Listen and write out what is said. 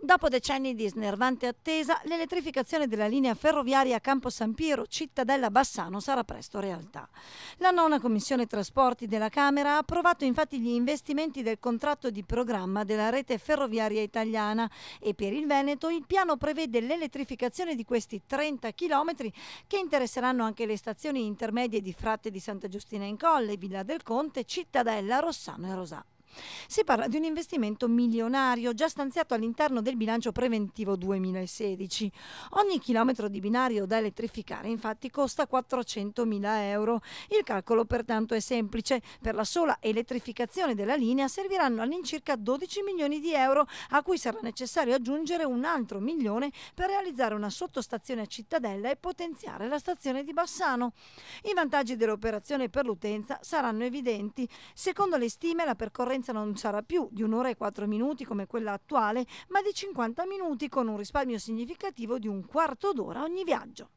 Dopo decenni di snervante attesa, l'elettrificazione della linea ferroviaria Campo San Piero Cittadella Bassano sarà presto realtà. La nona Commissione Trasporti della Camera ha approvato infatti gli investimenti del contratto di programma della rete ferroviaria italiana e per il Veneto il piano prevede l'elettrificazione di questi 30 km che interesseranno anche le stazioni intermedie di Fratte di Santa Giustina in Colle, Villa del Conte, Cittadella, Rossano e Rosà. Si parla di un investimento milionario già stanziato all'interno del bilancio preventivo 2016. Ogni chilometro di binario da elettrificare infatti costa 400.000 euro. Il calcolo pertanto è semplice. Per la sola elettrificazione della linea serviranno all'incirca 12 milioni di euro a cui sarà necessario aggiungere un altro milione per realizzare una sottostazione a Cittadella e potenziare la stazione di Bassano. I vantaggi dell'operazione per l'utenza saranno evidenti. Secondo le stime la percorrenza differenza non sarà più di un'ora e quattro minuti come quella attuale, ma di 50 minuti con un risparmio significativo di un quarto d'ora ogni viaggio.